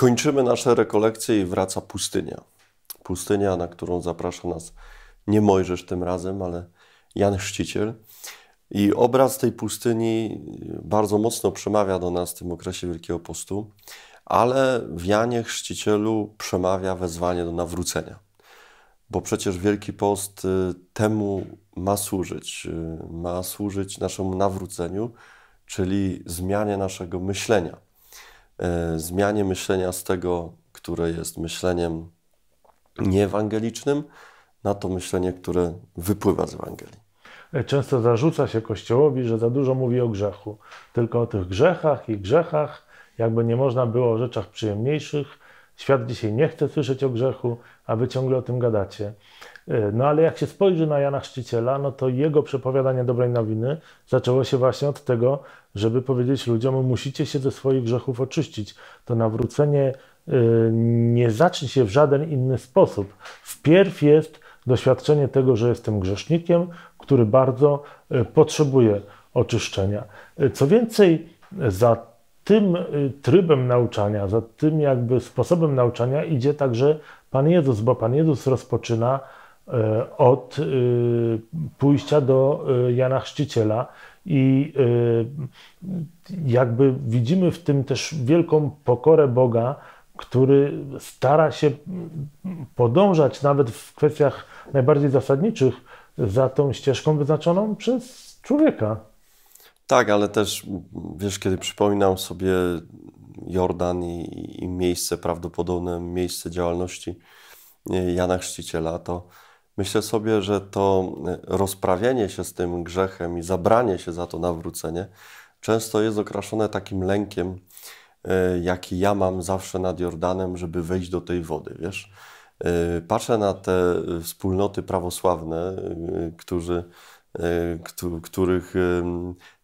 Kończymy nasze rekolekcje i wraca pustynia. Pustynia, na którą zaprasza nas nie Mojżesz tym razem, ale Jan Chrzciciel. I obraz tej pustyni bardzo mocno przemawia do nas w tym okresie Wielkiego Postu, ale w Janie Chrzcicielu przemawia wezwanie do nawrócenia. Bo przecież Wielki Post y, temu ma służyć. Y, ma służyć naszemu nawróceniu, czyli zmianie naszego myślenia E, zmianie myślenia z tego, które jest myśleniem nieewangelicznym, na to myślenie, które wypływa z Ewangelii. E, często zarzuca się Kościołowi, że za dużo mówi o grzechu, tylko o tych grzechach i grzechach, jakby nie można było o rzeczach przyjemniejszych. Świat dzisiaj nie chce słyszeć o grzechu, a wy ciągle o tym gadacie. E, no ale jak się spojrzy na Jana Chrzciciela, no to jego przepowiadanie dobrej nowiny zaczęło się właśnie od tego, żeby powiedzieć ludziom, musicie się ze swoich grzechów oczyścić. To nawrócenie e, nie zacznie się w żaden inny sposób. Wpierw jest doświadczenie tego, że jestem grzesznikiem, który bardzo e, potrzebuje oczyszczenia. Co więcej, za tym trybem nauczania, za tym jakby sposobem nauczania idzie także Pan Jezus, bo Pan Jezus rozpoczyna E, od e, pójścia do e, Jana Chrzciciela. I jakby widzimy w tym też wielką pokorę Boga, który stara się podążać nawet w kwestiach najbardziej zasadniczych za tą ścieżką wyznaczoną przez człowieka. Tak, ale też wiesz, kiedy przypominam sobie Jordan i, i miejsce, prawdopodobne miejsce działalności Jana Chrzciciela, to Myślę sobie, że to e, rozprawienie się z tym grzechem i zabranie się za to nawrócenie często jest okraszone takim lękiem, e, jaki ja mam zawsze nad Jordanem, żeby wejść do tej wody, wiesz? E, patrzę na te wspólnoty prawosławne, którzy, których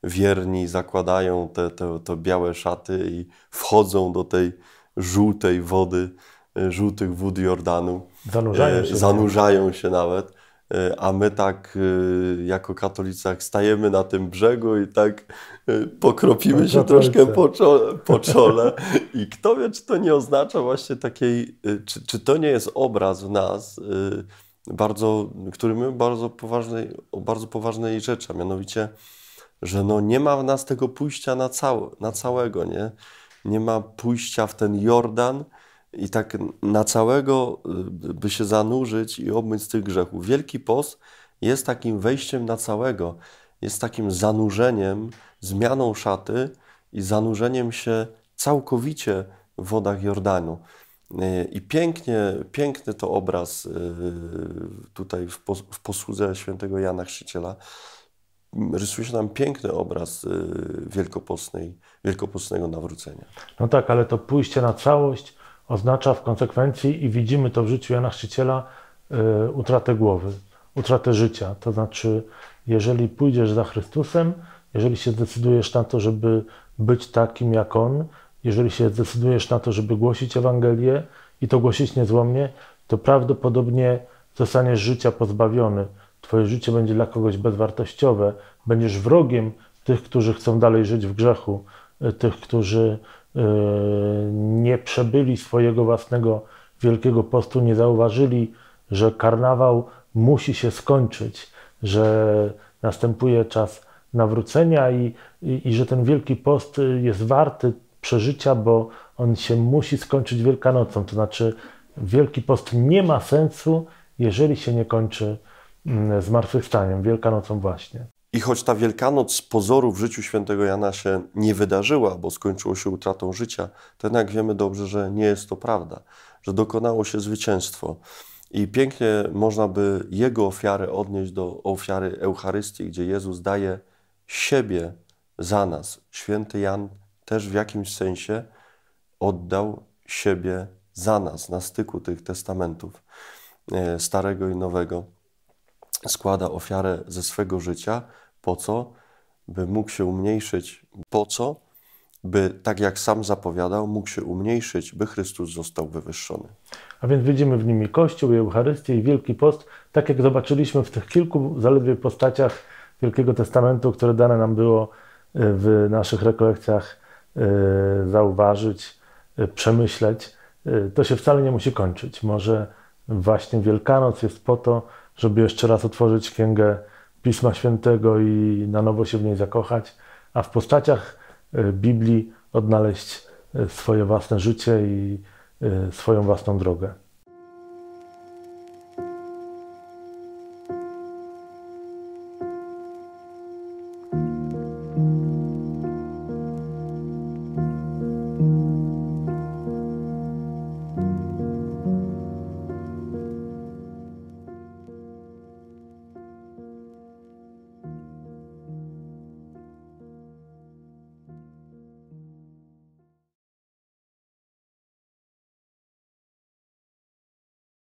wierni zakładają te, te, te białe szaty i wchodzą do tej żółtej wody Y, żółtych wód Jordanu. Zanurzają y, się. Zanurzają się nawet. Y, a my tak jako katolicy jak stajemy na tym brzegu i tak pokropimy się troszkę po czole, po czole. I kto wie, czy to nie oznacza właśnie takiej, czy, czy to nie jest obraz w nas, bardzo, który my bardzo poważnej, o bardzo poważnej rzeczy, a mianowicie, że no nie ma w nas tego pójścia na, całe, na całego, nie? Nie ma pójścia w ten Jordan, i tak na całego, y, by się zanurzyć i obmyć z tych grzechów. Wielki post jest takim wejściem na całego, jest takim zanurzeniem, zmianą szaty i zanurzeniem się całkowicie w wodach Jordanu. Y, I pięknie, piękny to obraz y, tutaj w posłudze świętego Jana Chrzciciela. Rysuje się nam piękny obraz wielkopostnej, wielkopostnego nawrócenia. No tak, ale to pójście na całość oznacza w konsekwencji, i widzimy to w życiu Jana Chrzciciela, y, utratę głowy, utratę życia. To znaczy, jeżeli pójdziesz za Chrystusem, jeżeli się zdecydujesz na to, żeby być takim jak On, jeżeli się zdecydujesz na to, żeby głosić Ewangelię i to głosić niezłomnie, to prawdopodobnie zostaniesz życia pozbawiony. Twoje życie będzie dla kogoś bezwartościowe. Będziesz wrogiem tych, którzy chcą dalej żyć w grzechu, y, tych, którzy E, nie przebyli swojego własnego Wielkiego Postu, nie zauważyli, że karnawał musi się skończyć, że następuje czas nawrócenia i, i, i że ten Wielki Post jest warty przeżycia, bo on się musi skończyć Wielkanocą. To znaczy, Wielki Post nie ma sensu, jeżeli się nie kończy mm, zmartwychwstaniem, Wielkanocą właśnie. I choć ta Wielkanoc z pozoru w życiu świętego Jana się nie wydarzyła, bo skończyło się utratą życia, to jednak wiemy dobrze, że nie jest to prawda, że dokonało się zwycięstwo. I pięknie można by jego ofiarę odnieść do ofiary Eucharystii, gdzie Jezus daje siebie za nas. Święty Jan też w jakimś sensie oddał siebie za nas na styku tych testamentów e, Starego i Nowego. Składa ofiarę ze swego życia, po co? By mógł się umniejszyć. Po co? By, tak jak sam zapowiadał, mógł się umniejszyć, by Chrystus został wywyższony. A więc widzimy w i Kościół, Eucharystię i Wielki Post, tak jak zobaczyliśmy w tych kilku zaledwie postaciach Wielkiego Testamentu, które dane nam było e, w naszych rekolekcjach e, zauważyć, e, przemyśleć. To się wcale nie musi kończyć. Może właśnie Wielkanoc jest po to, żeby jeszcze raz otworzyć księgę Pisma Świętego i na nowo się w niej zakochać, a w postaciach e, Biblii odnaleźć e, swoje własne życie i e, swoją własną drogę.